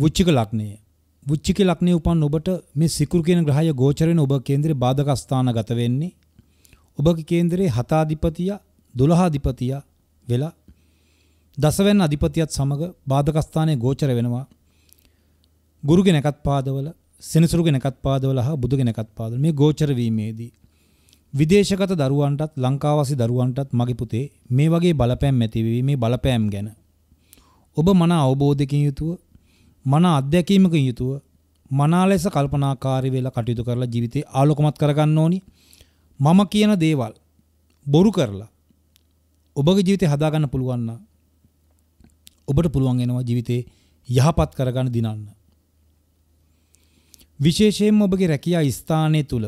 වෘච්චික ලග්නය. වෘච්චික ලග්නය උපන් ඔබට මේ සිකුරු කියන ග්‍රහය ගෝචර වෙන ඔබ කේන්දරේ බාධක ස්ථානගත වෙන්නේ. ඔබගේ කේන්දරේ හතාධිපතියා 12 අධිපතියා වෙලා දසවැන්න අධිපතියත් සමග බාධක ස්ථානයේ ගෝචර වෙනවා. ගුරුගේ නැකත් පාදවල, සෙනසුරුගේ නැකත් පාදවල හා බුදුගේ නැකත් පාදවල මේ ගෝචර වීමේදී විදේශගත දරුවන්ටත් ලංකාවාසී දරුවන්ටත් මගේ පුතේ මේ වගේ බලපෑම් ඇතිවීමේ බලපෑම් ගැන ඔබ මන අවබෝධයකින් යුතුව මන අධ්‍යක්ීමකින් යුතුව මනා ලෙස කල්පනාකාරී වෙලා කටයුතු කරලා ජීවිතේ ආලෝකමත් කරගන්න ඕනි. මම කියන දේවල් බොරු කරලා ඔබගේ ජීවිතේ හදාගන්න පුළුවන් නම් ඔබට පුළුවන් වෙනවා ජීවිතේ යහපත් කරගන්න දිනන්න. විශේෂයෙන්ම ඔබගේ රැකියා ස්ථානයේ තුල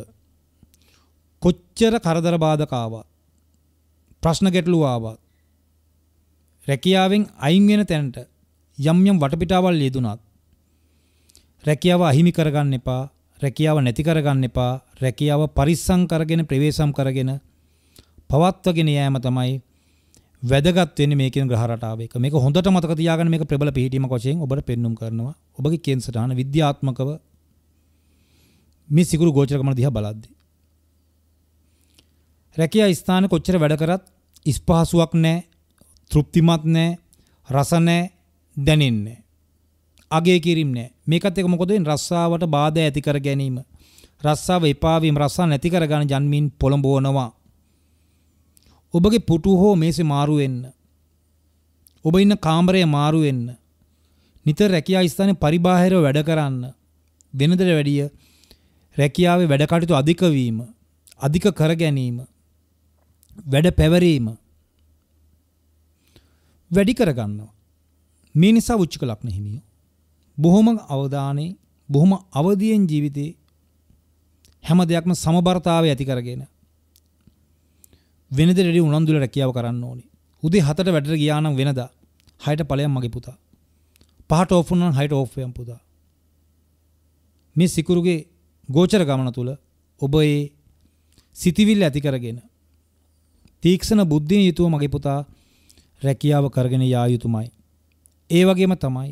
කොච්චර කරදර බාධක ආවත් ප්‍රශ්න ගැටලු ආවත් රැකියාවෙන් අයින් වෙන තැනට යම් යම් වටපිටාවල් යෙදුනත් රැකියාව අහිමි කරගන්න එපා. රැකියාව නැති කරගන්න එපා. රැකියාව පරිස්සම් කරගෙන ප්‍රවේශම් කරගෙන පවත්වගෙන යෑම තමයි වැදගත් වෙන්නේ මේ කියන ග්‍රහ රටාව එක. මේක හොඳට මතක තියාගන්න මේක ප්‍රබල පිළිහිටීමක් වශයෙන් ඔබට පෙන්눔 කරනවා. ඔබගේ කේන්සටහන විද්‍යාත්මකව මේ සිගුරු ගෝචරකමන දිහා බලද්දී. රැකියා ස්ථාන කොච්චර වැඩ කරත් ඉස්පහසුවක් නැහැ, තෘප්තිමත් නැහැ, රස නැහැ, දැනෙන්නේ නැහැ. අගේ කිරීම නෑ. මේකත් එක මොකද වෙන්නේ? රස්සාවට බාධා ඇති කර ගැනීම. රස්සාව එපා වීම රස්සාව නැති කර ගන්න ජන්මින් පොළඹවනවා. ඔබගේ පුටු හෝ මේසේ මාරු වෙන්න. ඔබ ඉන්න කාමරය මාරු වෙන්න. නිතර රැකියා ස්ථානයේ පරිබාහිරව වැඩ කරන්න. වෙනදට වැඩිය රැකියාවේ වැඩ කටයුතු අධික වීම, අධික කර ගැනීම, වැඩ පැවරීම වැඩි කරගන්නවා. මේ නිසා උච්චක ලග්න හිමියෝ බොහොම අවධානයේ බොහොම අවදියෙන් ජීවිතේ හැම දෙයක්ම සමබරතාවය ඇති කරගෙන වෙනදට වැඩි උනන්දුල රැකියාව කරන්න ඕනේ. උදේ 7ට වැඩට ගියා නම් වෙනදා 6ට ඵලයන් මගේ පුතා. පහට ඕෆ් වුණා නම් 6ට ඕෆ් වෙයන් පුතා. මේ සිකුරුගේ ගෝචර ගමන තුල ඔබ ඒ සිතිවිල්ල ඇති කරගෙන තීක්ෂණ බුද්ධියෙන් යුතුව මගේ පුතා රැකියාව කරගෙන යා යුතුමයි. ඒ වගේම තමයි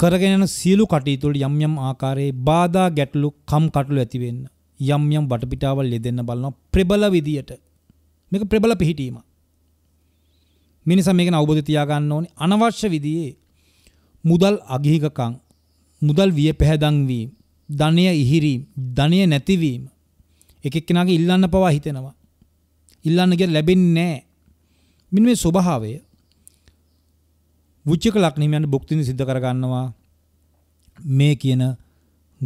කරගෙන යන සියලු කටයුතු වල යම් යම් ආකාරයේ බාධා ගැටලු කම් කටලු ඇති වෙන්න යම් යම් වටපිටාවල් යෙදෙන්න බලනවා ප්‍රබල විදියට මේක ප්‍රබල පිහිටීම මේ නිසා මේක අවබෝධය තියාගන්න ඕනේ අනවශ්‍ය විදිහේ මුදල් අගහිකකම් මුදල් වියපැහැදම් වීම ධනය ඉහිරීම ධනය නැතිවීම එක එක්කෙනාගේ ඉල්ලන්න පවා හිතෙනවා ඉල්ලන්න කියලා ලැබෙන්නේ නැහැ මෙන්න මේ ස්වභාවය වුච්චක ලක්නිමයන්ට භුක්තිනි සිද්ධ කරගන්නවා මේ කියන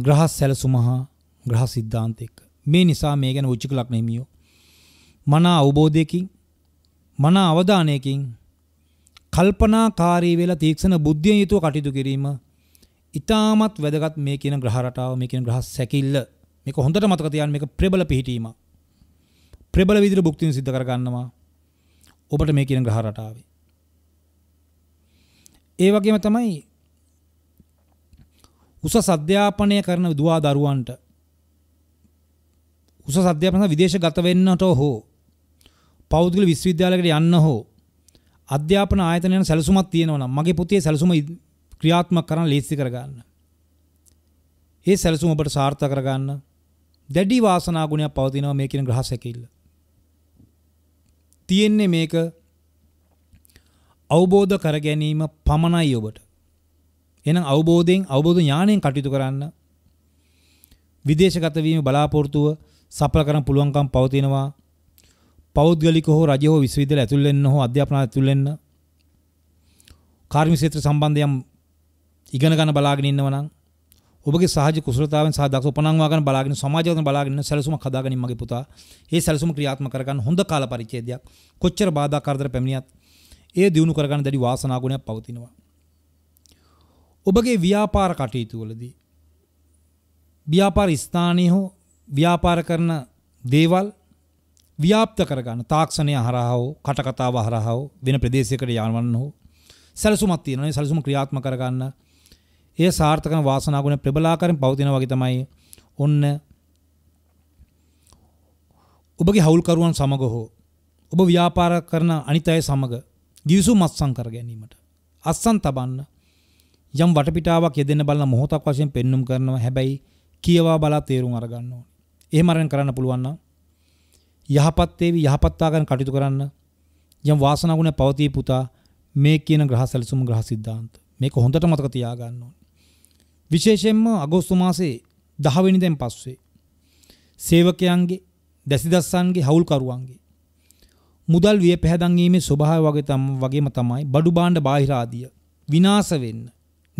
ග්‍රහ සැලසුමහා ග්‍රහ සිද්ධාන්ත එක්ක. මේ නිසා මේ ගැන වුච්චක ලක්නිමියෝ මන අවබෝධයකින් මන අවධානයකින් කල්පනාකාරී වෙලා තීක්ෂණ බුද්ධියෙන් යුතුව කටයුතු කිරීම ඉතාමත් වැදගත් මේ කියන ග්‍රහ රටාව මේ කියන ග්‍රහ සැකිල්ල මේක හොඳට මතක තියාගන්න මේක ප්‍රබල පිහිටීමක්. ප්‍රබල විදිහට භුක්තිය සිද්ධ කරගන්නවා ඔබට මේ කියන ග්‍රහ රටාවේ. ඒ වගේම තමයි උසස් අධ්‍යාපනය කරන දුවා දරුවන්ට උසස් අධ්‍යාපන විදේශගත වෙන්නට හෝ පෞද්ගල විශ්වවිද්‍යාලයකට යන්න හෝ අධ්‍යාපන ආයතනයන සැලසුමක් තියෙනවා නම් මගේ පුතේ සැලසුම ක්‍රියාත්මක කරන්න ලේසි කරගන්න. ඒ සැලසුම ඔබට සාර්ථක කරගන්න දැඩි වාසනා ගුණයක් පවතිනවා මේ කියන ග්‍රහ සැකිල්ල. තියෙන්නේ මේක අවබෝධ කර ගැනීම පමණයි ඔබට. එහෙනම් අවබෝධයෙන් අවබෝධ ඥාණයෙන් කටයුතු කරන්න. විදේශගත වීම බලාපොරොත්තුව සඵල කරන්න පුළුවන්කම් පවතිනවා. පෞද්ගලික හෝ රජ හෝ විශ්වවිද්‍යාල ඇතුල් වෙන්න හෝ අධ්‍යාපන ඇතුල් වෙන්න. කාර්මික ක්ෂේත්‍ර සම්බන්ධයෙන් ඉගෙන ගන්න බලාගෙන ඉන්නව නම් ඔබගේ සහජ කුසලතාවෙන් සහ දක්ෂ උපනංවා ගන්න බලාගෙන සමාජයත් බලාගෙන ඉන්න සැලසුමක් හදාගනින් මගේ පුතා. මේ සැලසුම ක්‍රියාත්මක කරගන්න හොඳ කාල පරිච්ඡේදයක්. කොච්චර බාධා කරදර පැමිණියත් එය දියුණු කරගන්න දැඩි වාසනා ගුණයක් පවතිනවා. ඔබගේ ව්‍යාපාර කටයුතු වලදී ව්‍යාපාර ස්ථානයේ හෝ ව්‍යාපාර කරන දේවල් ව්‍යාප්ත කරගන්න තාක්ෂණය හරහා හෝ කටකතාව හරහා හෝ වෙන ප්‍රදේශයකට යවන්න හෝ සැලසුමක් තියෙනවා. ඒ සැලසුම ක්‍රියාත්මක කරගන්න එය සාර්ථකන වාසනා ගුණ ප්‍රබලාකාරයෙන් පවතිනවා වගේ තමයි ඔන්න ඔබගේ හවුල්කරුවන් සමග හෝ ඔබ ව්‍යාපාර කරන අනිත් අය සමග ගිවිසුම් අත්සන් කර ගැනීමට අත්සන් තබන්න යම් වටපිටාවක් යෙදෙන බලන මොහොතක් වශයෙන් පෙන්눔 කරනවා හැබැයි කියවා බලා තේරුම් අරගන්න ඕනේ. එහෙම අරන් කරන්න පුළුවන් නම් යහපත් වේවි යහපත් ආකාරයෙන් කටයුතු කරන්න යම් වාසනා ගුණ පවතී පුතා මේ කියන ග්‍රහ සැලසුම් ග්‍රහ સિદ્ધාන්ත මේක හොඳට මතක තියාගන්න ඕනේ. විශේෂයෙන්ම අගෝස්තු මාසේ 10 වෙනිදාන් පස්සේ සේවකයන්ගේ දැසිදස්සන්ගේ හවුල්කරුවන්ගේ මුදල් විය පැහැදන්වීමේ ස්වභාවය වගේ තම වගේම තමයි බඩු බාණ්ඩ බාහිර ආදිය විනාශ වෙන්න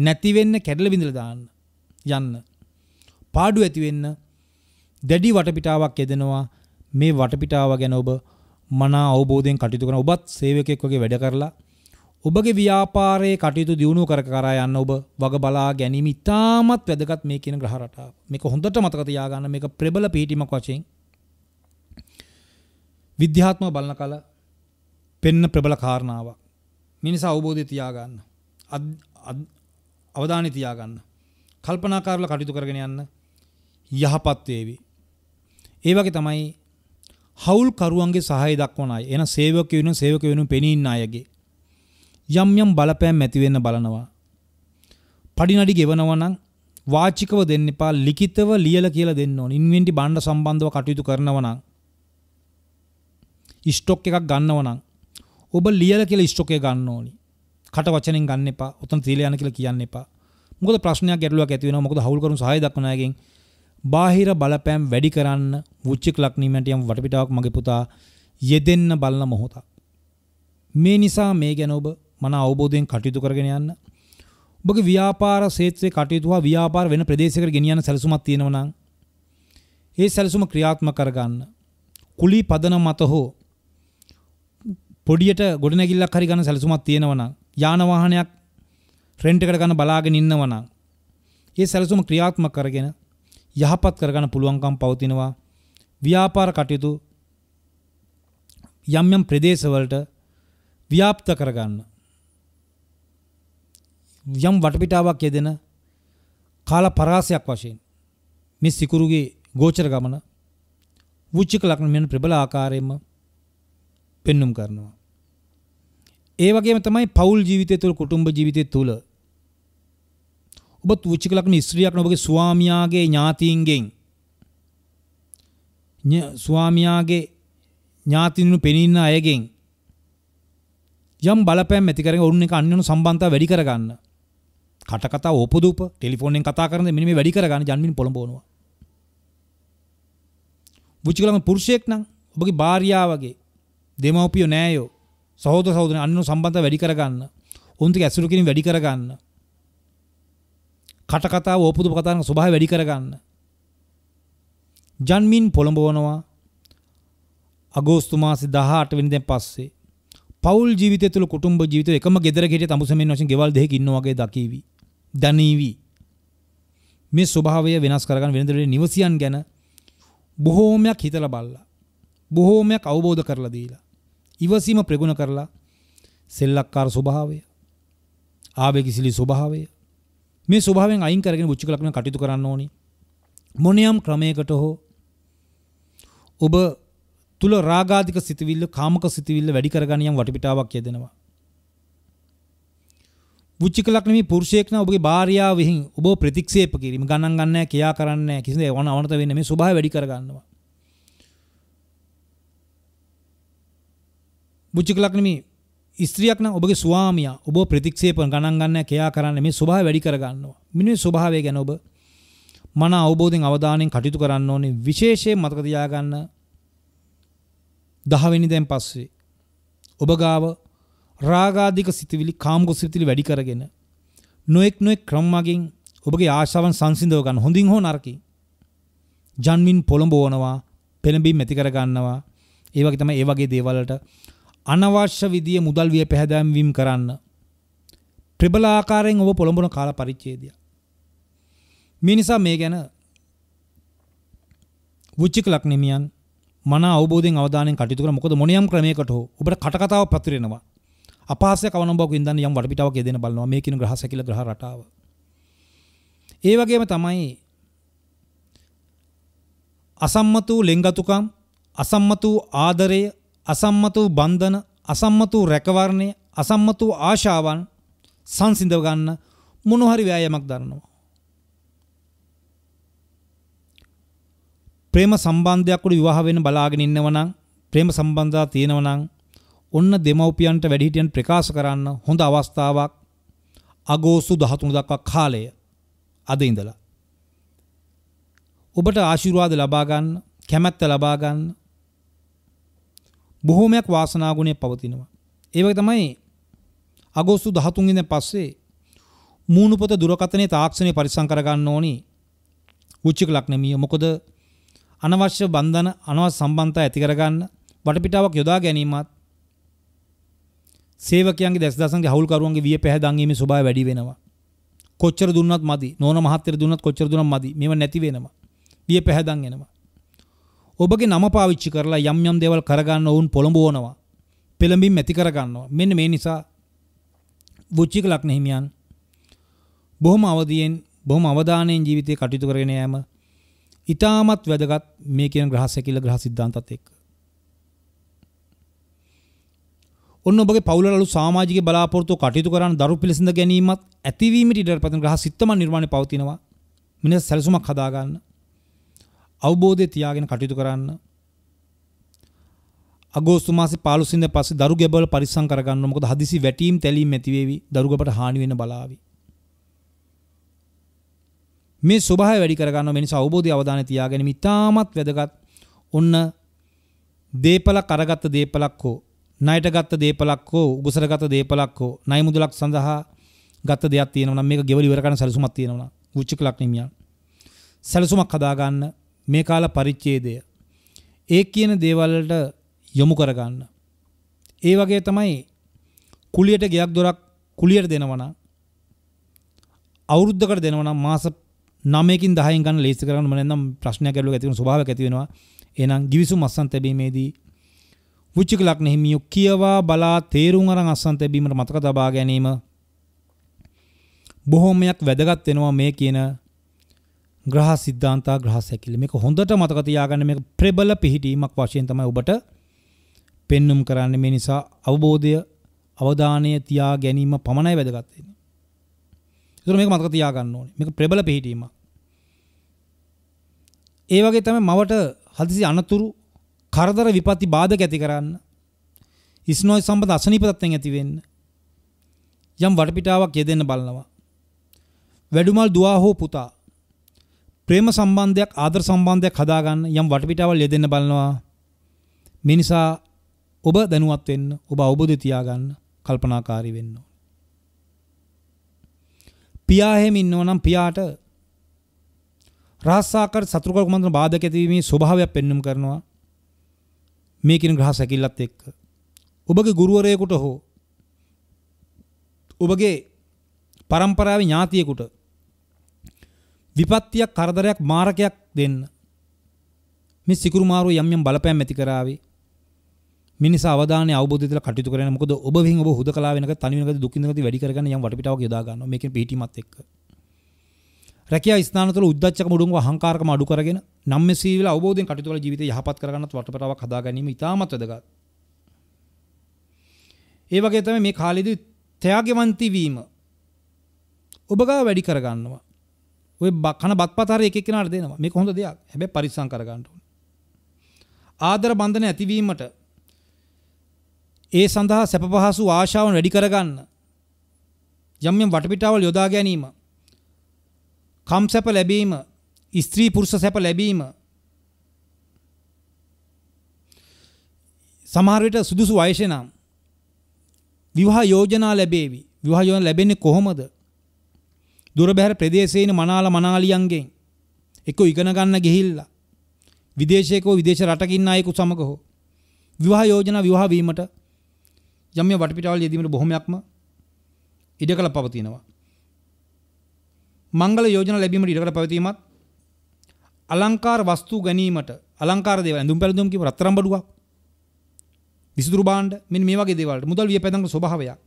නැති වෙන්න කැඩලා විඳලා දාන්න යන්න පාඩු ඇති වෙන්න දැඩි වටපිටාවක් යදෙනවා මේ වටපිටාව ගැන ඔබ මනා අවබෝධයෙන් කටයුතු කරන ඔබත් සේවකයෙක් වගේ වැඩ කරලා ඔබගේ ව්‍යාපාරයේ කටයුතු දියුණුව කර කරා යන්න ඔබ වග බලා ගැනීම ඉතාමත් වැදගත් මේ කියන ග්‍රහ රටාව. මේක හොඳට මතක තියාගන්න මේක ප්‍රබල පිහිටීමක් වශයෙන් විද්‍යාත්මක බලන කල පෙන්න ප්‍රබල කාරණාවක්. මිනිසා අවබෝධය තියාගන්න. අවධානය තියාගන්න. කල්පනාකාරල කටයුතු කරගෙන යන්න යහපත් වේවි. ඒ වගේ තමයි හවුල් කරුවන්ගේ සහය දක්වන අය. එන සේවක වෙනු සේවක වෙනු පෙනී ඉන්න අයගේ යම් යම් බලපෑම් ඇති වෙන්න බලනවා. පඩිනඩි ගෙවනවා නම් වාචිකව දෙන්න එපා ලිඛිතව ලියලා කියලා දෙන්න ඕන. ඉන්වෙන්ටි බණ්ඩ සම්බන්ධව කටයුතු කරනවා නම් ස්ටොක් එකක් ගන්නවනම් ඔබ ලියල කියලා ස්ටොක් එක ගන්න ඕනි. කට වචනෙන් ගන්න එපා. උතන තීලා යන කියලා කියන්න එපා. මොකද ප්‍රශ්නයක් ගැටලුවක් ඇති වෙනවා. මොකද හවුල් කරුණු සහාය දක්වන අයගෙන් බාහිර බලපෑම් වැඩි කරන්න වුච්චික ලක්නීමට යම් වටපිටාවක් මගේ පුතා යෙදෙන්න බලන මොහොතක්. මේ නිසා මේ ගැන ඔබ මන අවබෝධයෙන් කටයුතු කරගෙන යන්න. ඔබගේ ව්‍යාපාර ක්ෂේත්‍රයේ කටයුතු හා ව්‍යාපාර වෙන ප්‍රදේශයකට ගෙනියන්න සැලසුමක් තියෙනවා නම් ඒ සැලසුම ක්‍රියාත්මක කරගන්න. කුලී පදන මත හෝ පොඩියට ගොඩනැගිල්ලක් හරි ගන්න සැලසුමක් තියෙනවනම් යාන වාහනයක් රෙන්ට් එකට ගන්න බලාගෙන ඉන්නවනම් ඒ සැලසුම ක්‍රියාත්මක කරගෙන යහපත් කරගන්න පුළුවන්කම් පවතිනවා ව්‍යාපාර කටයුතු යම් යම් ප්‍රදේශවලට ව්‍යාප්ත කරගන්න යම් වටපිටාවක් යෙදෙන කාල පරාසයක් වශයෙන් මේ සිකුරුගේ ගෝචර ගමන වුච්චික ලක්ෂණ මෙන්න ප්‍රබල ආකාරයෙන්ම පෙන්눔 කරනවා ඒ වගේම තමයි පෞල් ජීවිතය තුළ කුටුම්බ ජීවිතය තුළ ඔබ තුච්චික ලක්ෂණ ස්ත්‍රියක් ඔබගේ ස්වාමියාගේ ඥාතීන්ගෙන් ස්වාමියාගේ ඥාතිනු පෙනීන අයගෙන් යම් බලපෑම් ඇති කරගෙන ඔවුන් එක අන්‍යන සම්බන්ධතාව වැඩි කරගන්න. කට කතා ඕපදූප ටෙලිෆෝන්ෙන් කතා කරන මෙන්න මේ වැඩි කරගන්න ජන්මින් පොළඹවනවා. වුචිකලම පුරුෂයෙක් නම් ඔබගේ භාර්යාවගේ දෙමව්පියෝ නෑයෝ සහෝදර සහෝදරයන් අන්න සම්බන්ධ වැඩි කරගන්න. උන්තික ඇසුරු කිරීම වැඩි කරගන්න. කට කතාව ඕපුදු කතාන ස්වභාවය වැඩි කරගන්න. ජන්මින් පොළඹවනවා. අගෝස්තු මාසේ 18 වෙනිදෙන් පස්සේ පෞල් ජීවිතය තුළ කුටුම්බ ජීවිතය එකම ගෙදර හිටිය තමුසෙමින් වශයෙන් ගෙවල් දෙකක ඉන්නා වගේ දකීවි. දනීවි. මේ ස්වභාවය වෙනස් කරගන්න වෙනදේ නිවසියන් ගැන බොහෝමයක් හිතලා බලලා බොහෝමයක් අවබෝධ කරලා දීලා ඉවසීම ප්‍රගුණ කරලා සෙල්ලක්කාර ස්වභාවය ආවේගිසිලි ස්වභාවය මේ ස්වභාවයෙන් අයින් කරගෙන උච්චික ලක්ෂණ කටයුතු කරන්න ඕනි මොනියම් ක්‍රමයකට හෝ ඔබ තුල රාගාධික සිතවිල්ල කාමක සිතවිල්ල වැඩි කරගන්න යම් වටපිටාවක් යදෙනවා උච්චික ලක්ෂණ මේ පුරුෂයෙක් නම් ඔබගේ භාර්යාව විහිං ඔබ ප්‍රතික්ෂේප කිරීම ගණන් ගන්නෑ කියා කරන්නේ කිසිම වණ අවනත වෙන්නේ මේ ස්වභාවය වැඩි කරගන්නවා බුච්චිකලක් නෙමේ ස්ත්‍රියක් නම් ඔබගේ ස්වාමියා ඔබ ප්‍රතික්ෂේප ගණන් ගන්න කෙයා කරන්න මේ ස්වභාවය වැඩි කරගන්නවා. මිනිහේ ස්වභාවය ගැන ඔබ මන අවබෝධයෙන් අවධානයෙන් කටයුතු කරන්න ඕනේ විශේෂයෙන් මතක තියාගන්න 10 වෙනිදෙන් පස්සේ ඔබ ගාව රාගාධික සිතවිලි කාමක සිතවිලි වැඩි කරගෙන නොඑක් නොඑක් ක්‍රම මගින් ඔබගේ ආශාවන් සංසිඳව ගන්න හොඳින් හෝ නරකින් ජන්මින් පොළඹවනවා පෙළඹීම් ඇති කර ගන්නවා ඒ වගේ තමයි ඒ වගේ දේවල් වලට අනවශ්‍ය විදිය මුදල් විය පැහැදැම්වීම් කරන්න ප්‍රබල ආකාරයෙන් ඔබ පොළඹන කාල පරිච්ඡේදය. මේ නිසා මේ ගැන වුච්චික ලක්නිමියන් මන අවබෝධයෙන් අවධානයෙන් කටයුතු කරලා මොකද මොනියම් ක්‍රමයකට හෝ ඔබට කටකතාව පතිරෙනවා. අපහාසය කවන බවක් ඉඳන් යම් වටපිටාවක් යෙදෙන බලනවා මේ කියන ග්‍රහ සැකිල ග්‍රහ රටාව. ඒ වගේම තමයි අසම්මත වූ ලෙංගතුකම් අසම්මත වූ ආදරය අසම්මත වූ බන්ධන, අසම්මත වූ රැකවරණය, අසම්මත වූ ආශාවන් සංසිඳව ගන්න මොන හරි වෑයමක් දරනවා. ප්‍රේම සම්බන්ධයක් උඩ විවාහ වෙන්න බලාගෙන ඉන්නවනම් ප්‍රේම සම්බන්ධතා තියෙනවනම් ඔන්න දෙමව්පියන්ට වැඩිහිටියන් ප්‍රකාශ කරන්න හොඳ අවස්ථාවක් අගෝස්තු 13 දක්වා කාලය අද ඉඳලා ඔබට ආශිර්වාද ලබා ගන්න කැමැත්ත ලබා ගන්න බොහෝමයක් වාසනාගුණය පවතිනවා. ඒවක තමයි අගෝස්තු දහතුන්ගෙන පස්සේ මූුණුපොත දුරකතනය තාක්ෂණය පරිසං කරගන්න ඕනි උච්චික ලක්නමිය මොකොද අනවශ්‍ය බන්ධන අනවත් සම්බන්තා ඇති කරගන්න වටපිටාවක් යොදා ගැනීමත් සේවකයන්ගේ දැස් දසන්ගේ හවුල්කරුවන්ගේ විය පැහැදන්ගීම ස්වභාවය වැඩි වෙනවා. කොච්චර දුන්නත් මදි. නෝන මහත්තයර දුන්නත් කොච්චර දුන්නත් මදි. මේව නැති වෙනවා. විය පැහැදන් වෙනවා. ඔබගේ නම පාවිච්චි කරලා යම් යම් දේවල් කරගන්න වුන් පොළඹවනවා. පෙළඹින් ඇති කරගන්නවා. මෙන්න මේ නිසා වුච්චික ලග්න හිමියන් බොහොම අවදියෙන් බොහොම අවධානයෙන් ජීවිතය කටයුතු කරගෙන යෑම ඉතාමත් වැදගත් මේ කියන ග්‍රහ සැකිල්ල ග්‍රහ සිද්ධාන්තත් එක්ක. ඔන්න ඔබගේ පවුල අලු සමාජික බලාපොරොත්තු කටයුතු කරන දරු පිළිසඳ ගැනීමත් ඇතිවීමට ඉඩ පැතන ග්‍රහ සිත්තම නිර්මාණය පවතිනවා. මිනිස් සැලසුමක් හදාගන්න. අවබෝධය තියාගෙන කටයුතු කරන්න. අගෝස්තු මාසේ 15 ඉඳන් පස්සේ දරු ගැබවල පරිස්සම් කරගන්න මොකද හදිසි වැටීම් තැලීම් ඇති වේවි දරු ගැබට හානි වෙන්න බලාවි. මේ ස්වභාවය වැඩි කරගන්න මේ නිසා අවබෝධය අවධානය තියාගෙන ඉතාමත් වැදගත් ඔන්න දීපලක් අරගත්ත දීපලක් හෝ ණයට ගත්ත දීපලක් හෝ උගසරගත දීපලක් හෝ ණය මුදලක් සඳහා ගත්ත දෙයක් තියෙනවා නම් මේක ගෙවල ඉවර කරන සැලසුමක් තියෙනවා නම් උච්චකලක් නෙමියන් සැලසුමක් හදාගන්න මේ කාල පරිච්ඡේදය ඒ කියන දේවල් වලට යොමු කරගන්න. ඒ වගේ තමයි කුලියට ගයක් දොරක් කුලියට දෙනවා නම් අවුරුද්දකට දෙනවා නම් මාස 9කින් 10කින් ගන්න ලේසි කරගන්න මම නැත්නම් ප්‍රශ්නයක් ඇතිවෙලා ඇති වෙන ස්වභාවයක් ඇති වෙනවා. එහෙනම් givisum අස්සන් තැබීමේදී වුචික ලග්න හිමියෝ කියවා බලා තේරුම් අරන් අස්සන් තැබීමට මතක තබා ගැනීම බොහොමයක් වැදගත් වෙනවා මේ කියන ග්‍රහ සිද්ධාන්තා ග්‍රහ සැකිලි මේක හොඳට මතක තියාගන්න මේක ප්‍රබල පිහිටීමක් වශයෙන් තමයි ඔබට පෙන්눔 කරන්නේ මේ නිසා අවබෝධය අවධානය තියා ගැනීම පමණයි වැදගත් වෙන්නේ. ඒතර මේක මතක තියාගන්න ඕනේ. මේක ප්‍රබල පිහිටීමක්. ඒ වගේ තමයි මවට හදිසි අනතුරු කරදර විපත්ති බාධක ඇති කරන්න ඉස්නෝයි සම්බන්ධ අසනීප තත්ත්වයෙන් ඇති වෙන්න යම් වටපිටාවක් යෙදෙන්න බලනවා. වැඩුමල් දුවා හෝ පුතා ප්‍රේම සම්බන්ධයක් ආදර සම්බන්ධයක් හදාගන්න යම් වටපිටාවල් යෙදෙන්න බලනවා. මේ නිසා ඔබ දැනුවත් වෙන්න, ඔබ අවබෝධය තියාගන්න, කල්පනාකාරී වෙන්න ඕන. පියා හැම ඉන්නෝ නම් පියාට රහස්සාකර සතුරුකල් කුමන්ත්‍රණ බාධක ඇතිවීමේ ස්වභාවයක් පෙන්눔 කරනවා. මේ කියන ග්‍රහ සැකිල්ලත් එක්ක. ඔබගේ ගුරුවරයෙකුට හෝ ඔබගේ පරම්පරාවේ ඥාතියෙකුට විපත්තියක් කරදරයක් මාරකයක් දෙන්න. මේ සිකුරු මාරුව යම් යම් බලපෑම් ඇති කරાવી. මිනිස් අවධානය අවබෝධය දලා කටයුතු කරගෙන මොකද ඔබ විහිං ඔබ හුදකලා වෙනක තනි වෙනකදී දුකින් දෙකදී වැඩි කරගෙන යම් වටපිටාවක් යොදා ගන්නවා මේකෙන් පිහිටීමත් එක්ක. රැකියා ස්ථාන තුළ උද්දච්චකම උඩුංගව අහංකාරකම අඩු කරගෙන නම්මෙසීවිල අවබෝධයෙන් කටයුතු කරලා ජීවිතය යහපත් කරගන්නත් වටපිටාවක් හදා ගැනීම ඉතාමත් වැදගත්. ඒ වගේ තමයි මේ කාලෙදී ත්‍යාගවන්ති වීම ඔබ ගාව වැඩි කරගන්නවා. ඔය කන බත්පතර එක කෙනාට දෙනවා මේක හොඳ දෙයක් හැබැයි පරිස්සම් කරගන්න ඕනේ ආදර බන්ධන ඇතිවීමට ඒ සඳහා සැප පහසු ආශාවන් වැඩි කරගන්න යම් යම් වටපිටාවල් යොදා ගැනීම කම් සැප ලැබීම ස්ත්‍රී පුරුෂ සැප ලැබීම සමහර විට සුදුසු වයසේ නම් විවාහ යෝජනා ලැබේවි විවාහ යෝජනා ලැබෙන්නේ කොහොමද දුර බැහැර ප්‍රදේශේන මනාල මනාලියන්ගෙන් එක්ක ඉගෙන ගන්න ගිහිල්ලා විදේශයකෝ විදේශ රටකින් අයෙකු සමග හෝ විවාහ යෝජනා විවාහ වීමට යම් යම් වටපිටාවල යෙදීමට බොහොමයක්ම ඉඩකඩ පවතිනවා. මංගල යෝජනා ලැබීමට ඉඩකඩ පවතීමත් අලංකාර වස්තු ගැනීමට අලංකාර දේවල් ඇඳුම් පැළඳුම් කිව්ව රත්තරන් බඩුවක් විසුතුරු භාණ්ඩ මෙන්න මේ වගේ දේවල්ට මුදල් වියපැදංග ස්වභාවයක්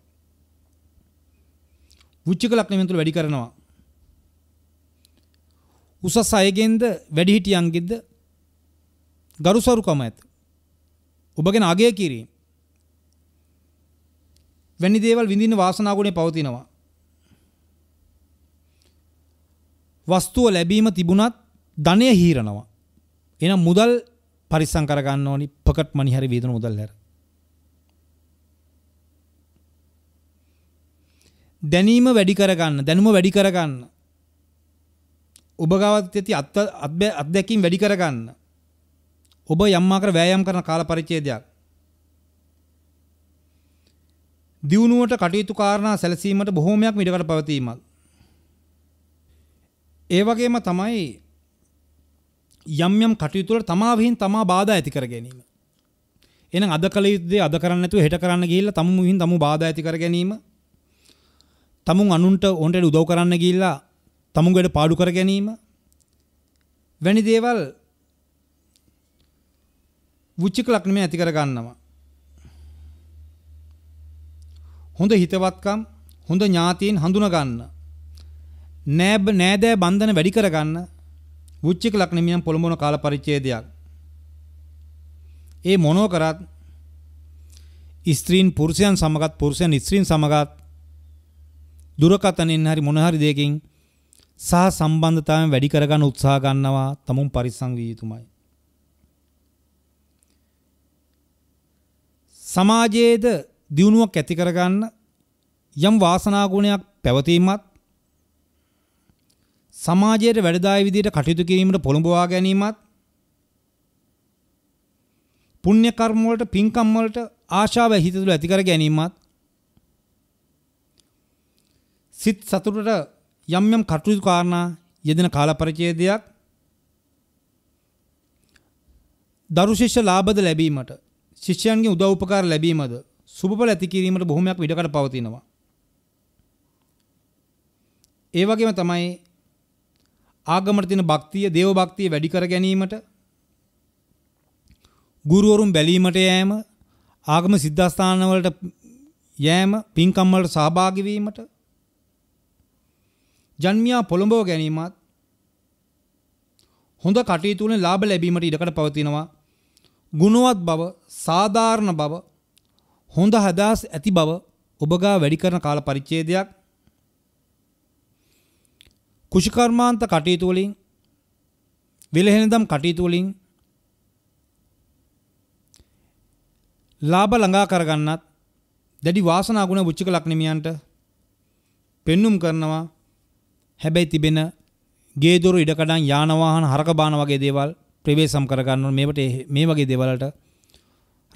උච්චික ලක්ෂණ තුළ වැඩි කරනවා උසස් අයගෙන්ද වැඩිහිටියන්ගෙන්ද ගරුසරුකම ඇත. ඔබ ගැන අගය කිරීම. වැනි දේවල් විඳින්න වාසනාවුණේ පවතිනවා. වස්තුව ලැබීම තිබුණත් ධනය හීරනවා. එනම් මුදල් පරිස්සම් කරගන්න ඕනි පොකට් මනි හරි වේදන මුදල් හැර. දැනීම වැඩි කරගන්න, දැනුම වැඩි කරගන්න. ඔබ ගාවත් ඇති අත්දැකීම් වැඩි කරගන්න. ඔබ යම් ආකාර වෑයම් කරන කාල පරිච්ඡේදයක්. දියුණුවට කටයුතු කාරණා සැලසීමට බොහෝමයක් මිඩකට පවතීමක්. ඒ වගේම තමයි යම් යම් කටයුතු වල තමා විහිං තමා බාධා ඇති කර ගැනීම. එහෙනම් අද කල යුත්තේ අද කරන්නේ නැතුව හෙට කරන්න ගිහිල්ලා තමුන් විහිං තමුන් බාධා ඇති කර ගැනීම. තමුන් අනුන්ට ඕන්ට උදව් කරන්න ගිහිල්ලා තමුන්ගට පාඩු කර ගැනීම වැනි දේවල් වුච්චික ලක්ෂණය ඇති කර ගන්නවා. හොඳ හිතවත්කම් හොඳ ඥාතීන් හඳුනා ගන්න. නෑබ නෑදෑ බන්ධන වැඩි කර ගන්න වුච්චික ලක්ෂණයන් පොළඹවන කාල පරිච්ඡේදයක්. ඒ මොනෝ කරත් ස්ත්‍රීන් පුරුෂයන් සමගත් පුරුෂයන් ස්ත්‍රීන් සමගත් දුරකතනින් හරි මොන හරි දෙයකින් සහ සම්බන්ධතාවයන් වැඩි කරගන්න උත්සාහ ගන්නවා තමුන් පරිස්සම් විය යුතුමයි. සමාජයේද දියුණුවක් ඇති කරගන්න යම් වාසනා ගුණයක් පැවතීමත් සමාජයට වැඩදායි විදිහට කටයුතු කිරීමට පොළඹවා ගැනීමත් පුණ්‍ය කර්ම වලට පින්කම් වලට ආශාව හිත තුළ ඇති කර ගැනීමත් සිත් සතුටට යම් යම් කටයුතු කාරණා යෙදෙන කාල පරිච්ඡේදයක් දරු ශිෂ්‍ය ලාභද ලැබීමට ශිෂ්‍යයන්ගේ උදව් උපකාර ලැබීමද සුබඵල ඇති කිරීමට බොහොමයක් ඉඩකඩ පවතිනවා. ඒ වගේම තමයි ආගමට තියෙන භක්තිය, දේව භක්තිය වැඩි කර ගැනීමට ගුරුවරුන් බැලීමට යෑම, ආගම සිද්ධාස්ථාන වලට යෑම, පින්කම් වලට සහභාගී වීමට ජන්මියා පොළඹව ගැනීමත් හොඳ කටයුතු වලින් ලාභ ලැබීමට ඉඩකඩ පවතිනවා. ගුණවත් බව, සාධාරණ බව, හොඳ හදාස් ඇති බව ඔබගා වැඩි කරන කාල පරිච්ඡේදයක්. කුෂිකර්මාන්ත කටයුතු වලින් විලහෙනදම් කටයුතු වලින් ලාභ ළඟා කරගන්නත් දැඩි වාසනා ගුණ වුච්චික ලක්ෂණමියන්ට පෙන්눔 කරනවා හැබැයි තිබෙන ගේදොරු ඉඩකඩන් යානවාහන හරක බාන වගේ දේවල් ප්‍රවේශම් කරගන්න ඕන මේවට මේ වගේ දේවල්ට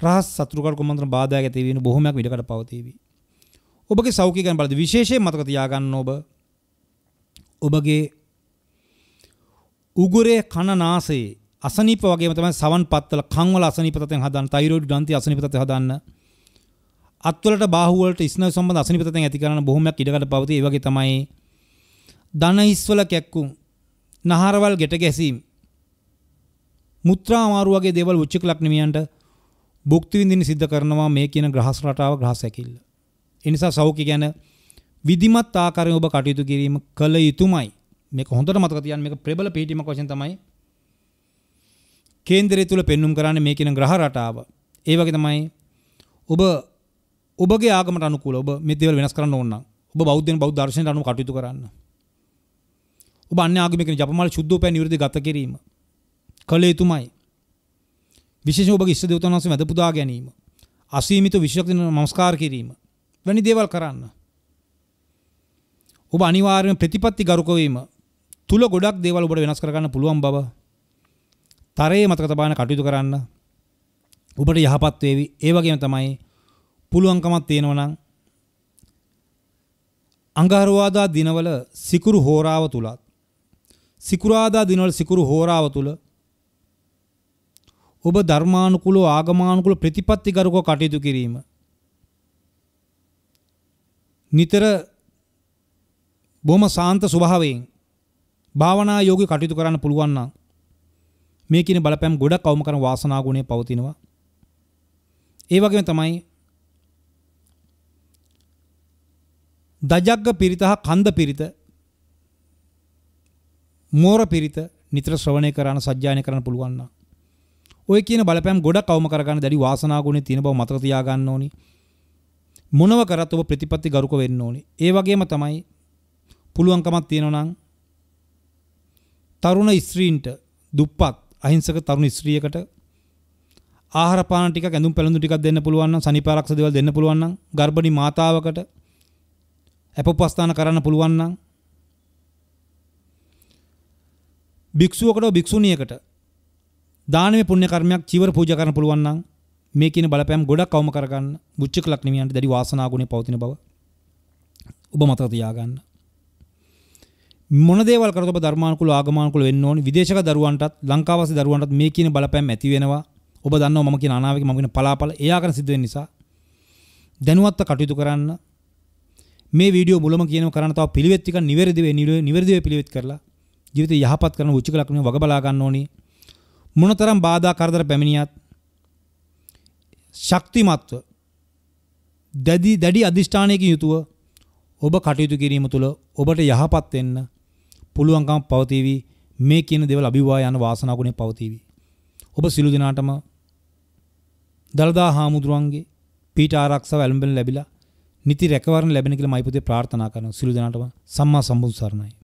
රහස් සතුරුකරු කුමන්ත්‍රණ බාධායක් ඇති වෙන බොහොමයක් ඉඩකඩ පවතීවි. ඔබගේ සෞඛ්‍ය ගැන බලද්දී විශේෂයෙන් මතක තියාගන්න ඔබ ඔබගේ උගුරේ කන නාසයේ අසනීප වගේම තමයි සවන් පත්වල කන් වල අසනීප තත්ත්වයන් හදන්න තයිරොයිඩ් ග්‍රන්ථි අසනීප තත්ත්වය හදන්න අත්වලට බාහුවලට ස්නායු සම්බන්ධ අසනීප තත්ත්වයන් ඇති කරන බොහොමයක් ඉඩකඩ පවතී ඒ වගේ තමයි ධන ඉස්වල කැක්කුම් නහරවල් ගෙට ගැසීම් මුත්‍රා අමාරු වගේ දේවල් උච්චක ලක්නිමියන්ට භුක්ති විඳින්න සිද්ධ කරනවා මේ කියන ග්‍රහස් රටාව ග්‍රහස් ඇකිල්ල. ඒ නිසා සෞඛ්‍ය ගැන විධිමත් ආකාරයෙන් ඔබ කටයුතු කිරීම කළ යුතුමයි. මේක හොඳට මතක තියාගන්න මේක ප්‍රබල පිළිපීමක් වශයෙන් තමයි කේන්දරය තුල පෙන්눔 කරන්නේ මේ කියන ග්‍රහ රටාව. ඒ වගේ තමයි ඔබ ඔබගේ ආගමට අනුකූලව ඔබ මේ දේවල් වෙනස් කරන්න ඕන නම් ඔබ බෞද්ධයන් බෞද්ධ දර්ශනයට අනුව කටයුතු කරන්න. ඔබ අන්‍ය ආගමිකන ජපමාල ශුද්ධෝපය නිවැරදි ගත කිරීම කළ යුතුමයි. විශේෂයෙන් ඔබගේ ඉෂ්ට දේවතාවුන් වහන්සේ වැඳ පුදා ගැනීම, අසීමිත විශ්වක්ති නමස්කාර කිරීම වැනි දේවල් කරන්න. ඔබ අනිවාර්යයෙන් ප්‍රතිපත්ති ගරුක වීම තුල ගොඩක් දේවල් ඔබට වෙනස් කරගන්න පුළුවන් බව තරයේ මතක තබාගෙන කටයුතු කරන්න. ඔබට යහපත් වේවි. ඒ වගේම තමයි පුළුවන්කමක් තියෙනවා නම් අඟහරුවාදා දිනවල සිකුරු හෝරාව තුලත් සිකුරාදා දිනවල සිකුරු හෝරාව තුල ඔබ ධර්මානුකූලව ආගමානුකූල ප්‍රතිපත්තිගරුකව කටයුතු කිරීම නිතර බොහොම සාන්ත ස්වභාවයෙන් භාවනා යෝගී කටයුතු කරන්න පුළුවන් නම් මේ කියන බලපෑම් ගොඩක් අවම කරන වාසනා ගුණේ පවතිනවා. ඒ වගේම තමයි දජග්ග පිරිතහ කන්ද පිරිත මෝර පිරිත නිතර ශ්‍රවණය කරන සජ්ජායනය කරන්න පුළුවන් නම් ඔය කියන බලපෑම් ගොඩක් අවම කරගන්න දැඩි වාසනා ගුණේ තියෙන බව මතක තියාගන්න ඕනි. මොනව කරත් ඔබ ප්‍රතිපත්ති ගරුක වෙන්න ඕනි. ඒ වගේම තමයි පුළුවන්කමක් තියෙනවා නම් තරුණ ස්ත්‍රීන්ට දුප්පත් අහිංසක තරුණ ස්ත්‍රියකට ආහාර පාන ටිකක් ඇඳුම් පැළඳුම් ටිකක් දෙන්න පුළුවන් නම් සනීපාරක්ෂ දේවල් දෙන්න පුළුවන් නම් ගර්භණී මාතාවකට අපොපස්ථාන කරන්න පුළුවන් නම් භික්ෂුවකට භික්ෂුණියකට දානමය පුණ්‍ය කර්මයක් චීවර පූජා කරන්න පුළුවන් නම් මේ කියන බලපෑම් ගොඩක් අවම කරගන්න මුච්චකලක් නිමියන්ට දැඩි වාසනා ගුණේ පවතින බව ඔබ මතක තියාගන්න. මොන දේවල් කරත් ඔබ ධර්මානුකූල ආගමනුකූල වෙන්න ඕනි. විදේශක දරුවන්ටත් ලංකාවාසී දරුවන්ටත් මේ කියන බලපෑම් ඇති වෙනවා. ඔබ දන්නවා මම කියන අනාවක මම කියන පලාපල එයා කරන සිද්ධ වෙන නිසා දැනුවත්ව කටයුතු කරන්න. මේ වීඩියෝ මුලම කියනව කරන්න තව පිළිවෙත් ටික නිවැරදිව නිවැරදිව පිළිවෙත් කරලා ජීවිතය යහපත් කරන උචික ලක්ෂණ වග බලා ගන්න ඕනේ. මොනතරම් බාධා කරදර පැමිණියත් ශක්තිමත්ව දැඩි දැඩි අධිෂ්ඨානයකින් යුතුව ඔබ කටයුතු කිරීම තුළ ඔබට යහපත් වෙන්න පුළුවන්කම පවතිවි මේ කියන දේවල් අභිවා යන වාසනාවකුණේ පවතිවි. ඔබ සිළු දිනාටම දලදා හාමුදුරුවන්ගේ පීඨ ආරක්ෂාව ඇලඹෙන ලැබිලා නිති රැකවරණ ලැබෙන කියලා මයි පුතේ ප්‍රාර්ථනා කරනවා සිළු දිනාටම සම්මා සම්බුත් සරණයි.